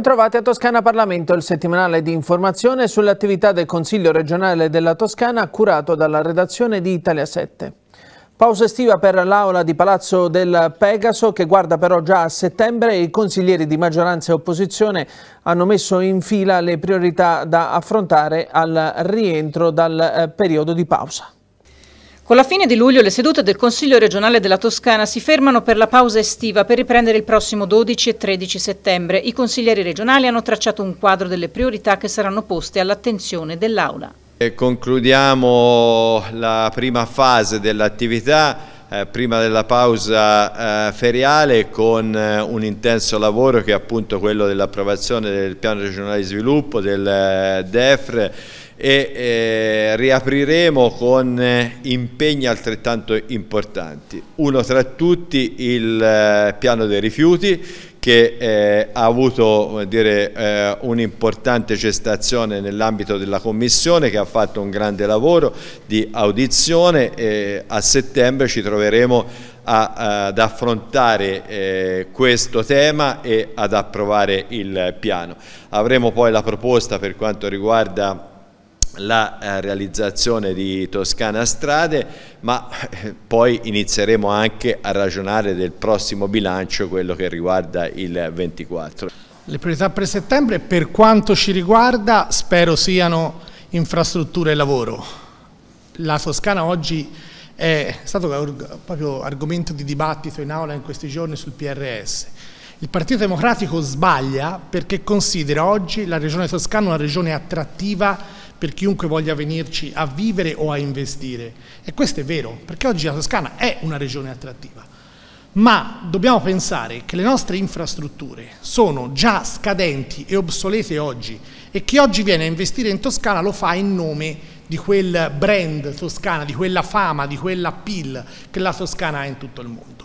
Bentrovati a Toscana Parlamento, il settimanale di informazione sull'attività del Consiglio regionale della Toscana curato dalla redazione di Italia 7. Pausa estiva per l'aula di Palazzo del Pegaso che guarda però già a settembre i consiglieri di maggioranza e opposizione hanno messo in fila le priorità da affrontare al rientro dal eh, periodo di pausa. Con la fine di luglio le sedute del Consiglio regionale della Toscana si fermano per la pausa estiva per riprendere il prossimo 12 e 13 settembre. I consiglieri regionali hanno tracciato un quadro delle priorità che saranno poste all'attenzione dell'Aula. Concludiamo la prima fase dell'attività eh, prima della pausa eh, feriale con eh, un intenso lavoro che è appunto quello dell'approvazione del piano regionale di sviluppo, del eh, DEFRE e eh, riapriremo con eh, impegni altrettanto importanti. Uno tra tutti il eh, piano dei rifiuti che eh, ha avuto dire, eh, un'importante gestazione nell'ambito della Commissione che ha fatto un grande lavoro di audizione e a settembre ci troveremo a, eh, ad affrontare eh, questo tema e ad approvare il piano. Avremo poi la proposta per quanto riguarda la eh, realizzazione di Toscana Strade, ma eh, poi inizieremo anche a ragionare del prossimo bilancio, quello che riguarda il 24. Le priorità per settembre, per quanto ci riguarda, spero siano infrastrutture e lavoro. La Toscana oggi è stato proprio argomento di dibattito in aula in questi giorni sul PRS. Il Partito Democratico sbaglia perché considera oggi la regione toscana una regione attrattiva per chiunque voglia venirci a vivere o a investire. E questo è vero, perché oggi la Toscana è una regione attrattiva. Ma dobbiamo pensare che le nostre infrastrutture sono già scadenti e obsolete oggi e chi oggi viene a investire in Toscana lo fa in nome di quel brand toscana, di quella fama, di quell'appeal che la Toscana ha in tutto il mondo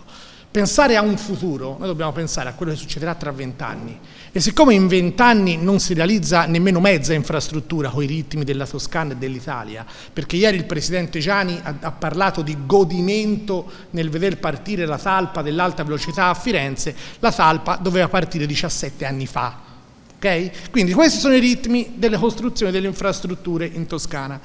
pensare a un futuro, noi dobbiamo pensare a quello che succederà tra vent'anni. E siccome in vent'anni non si realizza nemmeno mezza infrastruttura con i ritmi della Toscana e dell'Italia, perché ieri il presidente Gianni ha, ha, parlato di godimento nel veder partire la talpa dell'alta velocità a Firenze, la talpa doveva partire 17 anni fa. Okay? Quindi questi sono i ritmi delle costruzioni delle infrastrutture in Toscana.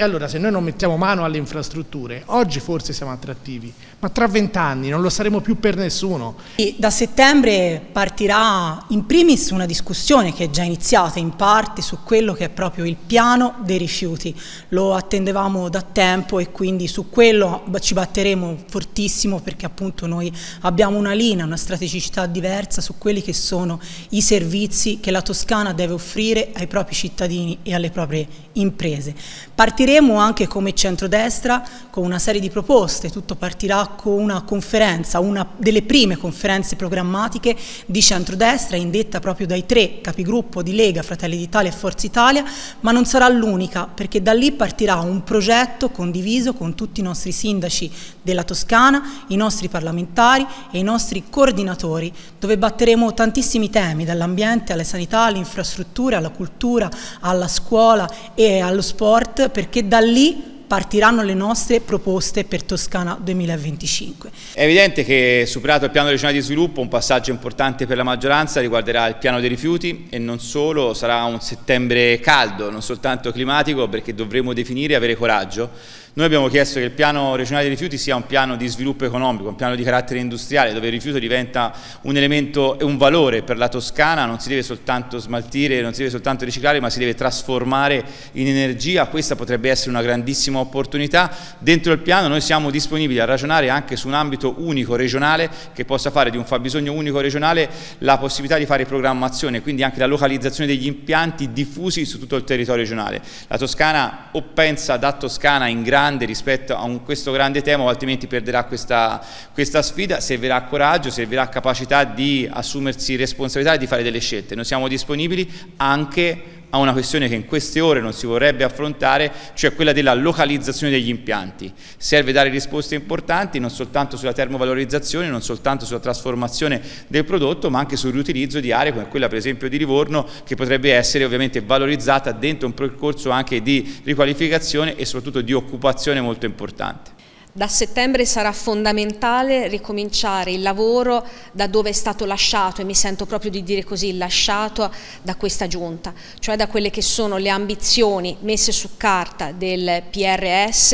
E allora se noi non mettiamo mano alle infrastrutture, oggi forse siamo attrattivi, ma tra vent'anni non lo saremo più per nessuno. Da settembre partirà in primis una discussione che è già iniziata in parte su quello che è proprio il piano dei rifiuti. Lo attendevamo da tempo e quindi su quello ci batteremo fortissimo perché appunto noi abbiamo una linea, una strategicità diversa su quelli che sono i servizi che la Toscana deve offrire ai propri cittadini e alle proprie imprese. Partiremo Saremo anche come centrodestra con una serie di proposte, tutto partirà con una conferenza, una delle prime conferenze programmatiche di centrodestra indetta proprio dai tre capigruppo di Lega, Fratelli d'Italia e Forza Italia, ma non sarà l'unica perché da lì partirà un progetto condiviso con tutti i nostri sindaci della Toscana, i nostri parlamentari e i nostri coordinatori dove batteremo tantissimi temi dall'ambiente alla sanità, all'infrastruttura, alla cultura, alla scuola e allo sport per perché da lì partiranno le nostre proposte per Toscana 2025. È evidente che superato il piano regionale di sviluppo un passaggio importante per la maggioranza riguarderà il piano dei rifiuti e non solo, sarà un settembre caldo, non soltanto climatico perché dovremo definire e avere coraggio noi abbiamo chiesto che il piano regionale dei rifiuti sia un piano di sviluppo economico, un piano di carattere industriale, dove il rifiuto diventa un elemento e un valore per la Toscana, non si deve soltanto smaltire, non si deve soltanto riciclare, ma si deve trasformare in energia. Questa potrebbe essere una grandissima opportunità. Dentro il piano noi siamo disponibili a ragionare anche su un ambito unico regionale che possa fare di un fabbisogno unico regionale la possibilità di fare programmazione, quindi anche la localizzazione degli impianti diffusi su tutto il territorio regionale. La Toscana o pensa da Toscana in grado grande rispetto a un, questo grande tema o altrimenti perderà questa, questa sfida, servirà coraggio, servirà capacità di assumersi responsabilità e di fare delle scelte. Noi siamo disponibili anche a una questione che in queste ore non si vorrebbe affrontare, cioè quella della localizzazione degli impianti. Serve dare risposte importanti non soltanto sulla termovalorizzazione, non soltanto sulla trasformazione del prodotto, ma anche sul riutilizzo di aree come quella per esempio di Livorno che potrebbe essere ovviamente valorizzata dentro un percorso anche di riqualificazione e soprattutto di occupazione molto importante. Da settembre sarà fondamentale ricominciare il lavoro da dove è stato lasciato, e mi sento proprio di dire così, lasciato da questa giunta, cioè da quelle che sono le ambizioni messe su carta del PRS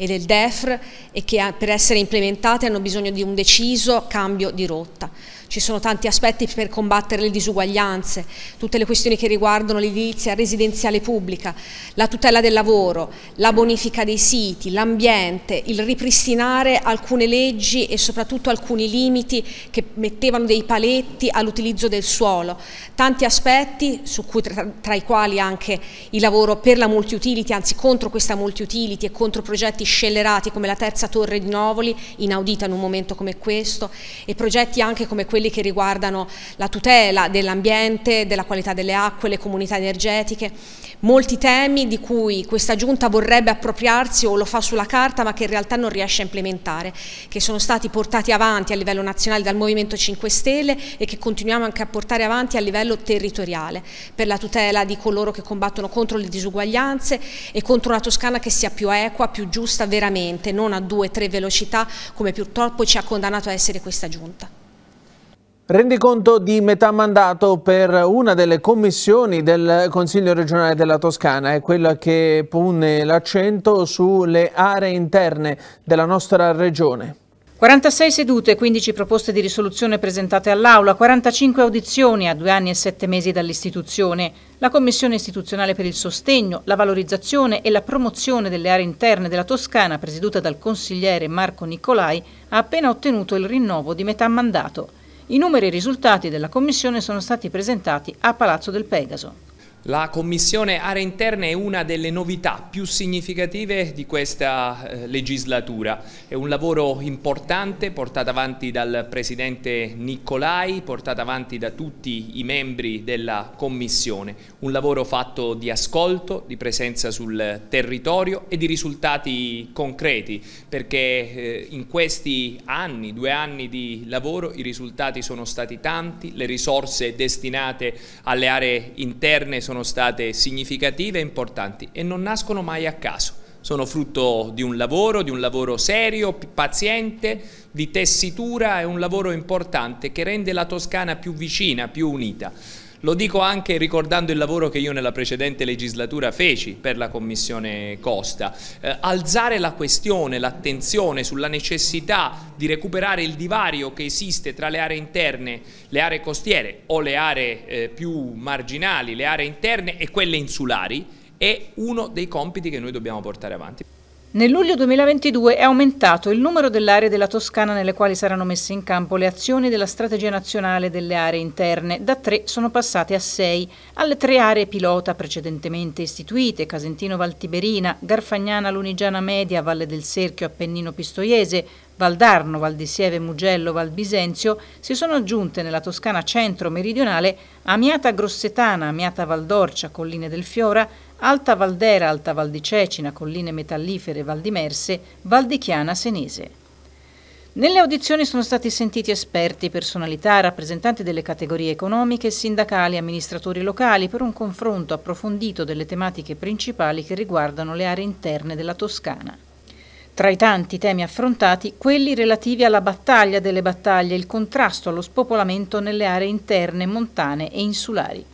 e del DEFR e che per essere implementate hanno bisogno di un deciso cambio di rotta. Ci sono tanti aspetti per combattere le disuguaglianze, tutte le questioni che riguardano l'edilizia residenziale pubblica, la tutela del lavoro, la bonifica dei siti, l'ambiente, il ripristinare alcune leggi e soprattutto alcuni limiti che mettevano dei paletti all'utilizzo del suolo. Tanti aspetti, cui, tra, tra i quali anche il lavoro per la multiutility, anzi contro questa multiutility e contro progetti scellerati come la terza torre di Novoli, inaudita in un momento come questo, e progetti anche come quelli che riguardano la tutela dell'ambiente, della qualità delle acque, le comunità energetiche, molti temi di cui questa giunta vorrebbe appropriarsi o lo fa sulla carta ma che in realtà non riesce a implementare, che sono stati portati avanti a livello nazionale dal Movimento 5 Stelle e che continuiamo anche a portare avanti a livello territoriale per la tutela di coloro che combattono contro le disuguaglianze e contro una Toscana che sia più equa, più giusta veramente, non a due o tre velocità come purtroppo ci ha condannato a essere questa giunta. Rendiconto di metà mandato per una delle commissioni del Consiglio regionale della Toscana è quella che pone l'accento sulle aree interne della nostra regione. 46 sedute, 15 proposte di risoluzione presentate all'Aula, 45 audizioni a due anni e sette mesi dall'istituzione. La Commissione istituzionale per il sostegno, la valorizzazione e la promozione delle aree interne della Toscana, presieduta dal consigliere Marco Nicolai, ha appena ottenuto il rinnovo di metà mandato. I numeri e i risultati della commissione sono stati presentati a Palazzo del Pegaso. La Commissione Aree Interne è una delle novità più significative di questa eh, legislatura. È un lavoro importante portato avanti dal Presidente Nicolai, portato avanti da tutti i membri della Commissione. Un lavoro fatto di ascolto, di presenza sul territorio e di risultati concreti, perché eh, in questi anni, due anni di lavoro, i risultati sono stati tanti, le risorse destinate alle aree interne sono sono state significative e importanti e non nascono mai a caso sono frutto di un lavoro, di un lavoro serio, paziente, di tessitura, è un lavoro importante che rende la Toscana più vicina, più unita. Lo dico anche ricordando il lavoro che io nella precedente legislatura feci per la Commissione Costa. Eh, alzare la questione, l'attenzione sulla necessità di recuperare il divario che esiste tra le aree interne, le aree costiere o le aree eh, più marginali, le aree interne e quelle insulari, è uno dei compiti che noi dobbiamo portare avanti. Nel luglio 2022 è aumentato il numero delle aree della Toscana nelle quali saranno messe in campo le azioni della strategia nazionale delle aree interne. Da tre sono passate a sei. Alle tre aree pilota precedentemente istituite, Casentino Valtiberina, Garfagnana Lunigiana Media, Valle del Serchio, Appennino Pistoiese, Valdarno, Val di Sieve, Mugello, Val Bisenzio, si sono aggiunte nella Toscana centro-meridionale Amiata Grossetana, Amiata Valdorcia, Colline del Fiora, Alta Valdera, Alta Val di Cecina, Colline Metallifere, Valdimerse, di Val di Chiana, Senese. Nelle audizioni sono stati sentiti esperti, personalità, rappresentanti delle categorie economiche, sindacali, amministratori locali per un confronto approfondito delle tematiche principali che riguardano le aree interne della Toscana. Tra i tanti temi affrontati, quelli relativi alla battaglia delle battaglie, il contrasto allo spopolamento nelle aree interne, montane e insulari.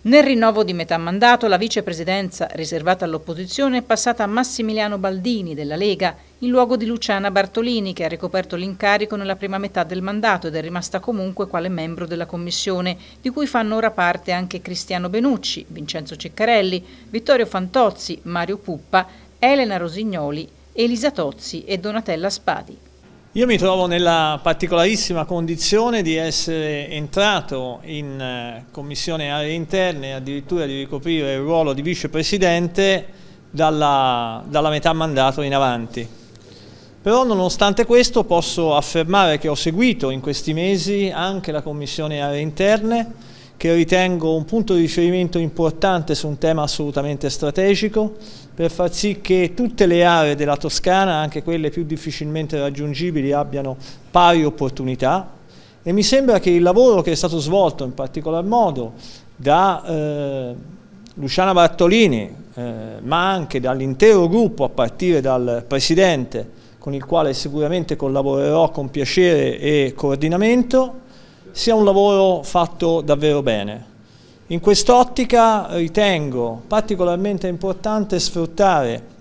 Nel rinnovo di metà mandato, la vicepresidenza riservata all'opposizione è passata a Massimiliano Baldini della Lega, in luogo di Luciana Bartolini, che ha ricoperto l'incarico nella prima metà del mandato ed è rimasta comunque quale membro della commissione, di cui fanno ora parte anche Cristiano Benucci, Vincenzo Ceccarelli, Vittorio Fantozzi, Mario Puppa, Elena Rosignoli Elisa Tozzi e Donatella Spadi. Io mi trovo nella particolarissima condizione di essere entrato in eh, Commissione Aree Interne, e addirittura di ricoprire il ruolo di vicepresidente dalla, dalla metà mandato in avanti. Però nonostante questo posso affermare che ho seguito in questi mesi anche la Commissione Aree Interne, che ritengo un punto di riferimento importante su un tema assolutamente strategico per far sì che tutte le aree della Toscana, anche quelle più difficilmente raggiungibili, abbiano pari opportunità e mi sembra che il lavoro che è stato svolto in particolar modo da eh, Luciana Bartolini, eh, ma anche dall'intero gruppo a partire dal Presidente, con il quale sicuramente collaborerò con piacere e coordinamento, sia un lavoro fatto davvero bene. In quest'ottica ritengo particolarmente importante sfruttare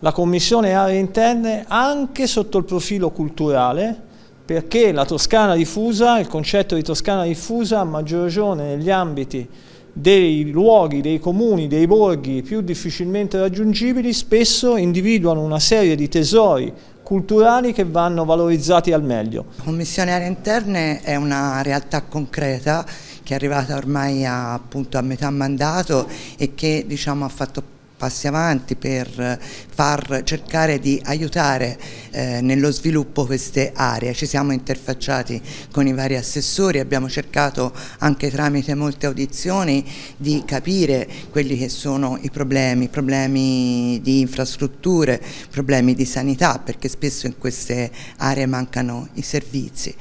la Commissione Aree Interne anche sotto il profilo culturale perché la Toscana diffusa, il concetto di Toscana diffusa a maggior ragione negli ambiti dei luoghi, dei comuni, dei borghi più difficilmente raggiungibili spesso individuano una serie di tesori culturali che vanno valorizzati al meglio. La Commissione Aree Interne è una realtà concreta che è arrivata ormai a, appunto, a metà mandato e che diciamo, ha fatto passi avanti per far cercare di aiutare eh, nello sviluppo queste aree. Ci siamo interfacciati con i vari assessori, abbiamo cercato anche tramite molte audizioni di capire quelli che sono i problemi, problemi di infrastrutture, problemi di sanità, perché spesso in queste aree mancano i servizi.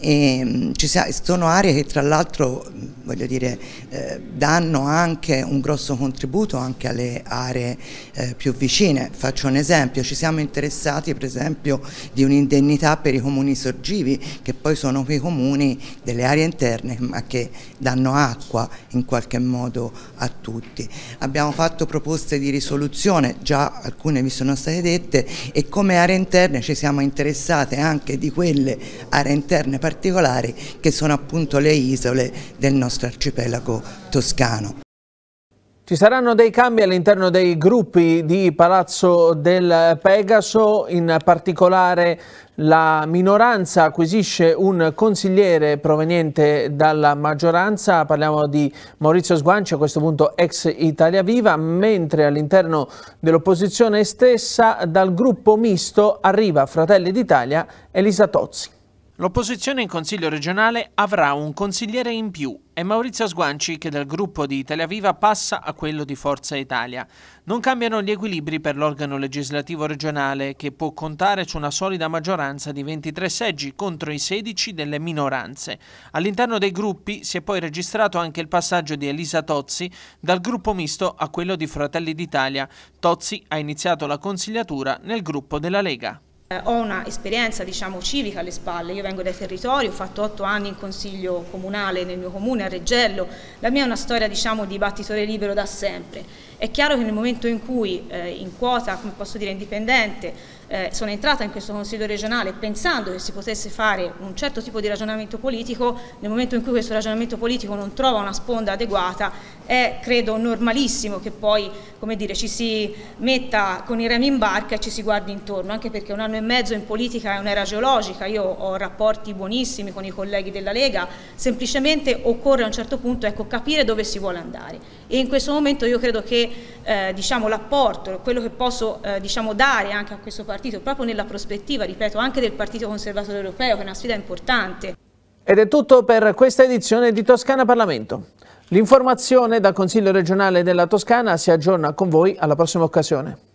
E, ehm, ci sono aree che tra l'altro voglio dire, eh, danno anche un grosso contributo anche alle aree eh, più vicine. Faccio un esempio, ci siamo interessati per esempio di un'indennità per i comuni sorgivi che poi sono quei comuni delle aree interne ma che danno acqua in qualche modo a tutti. Abbiamo fatto proposte di risoluzione, già alcune vi sono state dette e come aree interne ci siamo interessate anche di quelle aree interne particolari che sono appunto le isole del nostro nostro arcipelago toscano. Ci saranno dei cambi all'interno dei gruppi di Palazzo del Pegaso, in particolare la minoranza acquisisce un consigliere proveniente dalla maggioranza, parliamo di Maurizio Sguanci, a questo punto ex Italia Viva, mentre all'interno dell'opposizione stessa dal gruppo misto arriva Fratelli d'Italia Elisa Tozzi. L'opposizione in Consiglio regionale avrà un consigliere in più. È Maurizio Sguanci che dal gruppo di Italia Viva passa a quello di Forza Italia. Non cambiano gli equilibri per l'organo legislativo regionale che può contare su una solida maggioranza di 23 seggi contro i 16 delle minoranze. All'interno dei gruppi si è poi registrato anche il passaggio di Elisa Tozzi dal gruppo misto a quello di Fratelli d'Italia. Tozzi ha iniziato la consigliatura nel gruppo della Lega. Eh, ho un'esperienza diciamo, civica alle spalle, io vengo dai territori, ho fatto otto anni in consiglio comunale nel mio comune a Reggello, la mia è una storia diciamo, di battitore libero da sempre. È chiaro che nel momento in cui eh, in quota, come posso dire, indipendente, eh, sono entrata in questo consiglio regionale pensando che si potesse fare un certo tipo di ragionamento politico, nel momento in cui questo ragionamento politico non trova una sponda adeguata è credo normalissimo che poi come dire, ci si metta con i remi in barca e ci si guardi intorno, anche perché un anno e mezzo in politica è un'era geologica, io ho rapporti buonissimi con i colleghi della Lega, semplicemente occorre a un certo punto ecco, capire dove si vuole andare e in questo momento io credo che eh, diciamo, l'apporto, quello che posso eh, diciamo, dare anche a questo partito, proprio nella prospettiva, ripeto, anche del Partito Conservatore Europeo, che è una sfida importante. Ed è tutto per questa edizione di Toscana Parlamento. L'informazione dal Consiglio regionale della Toscana si aggiorna con voi alla prossima occasione.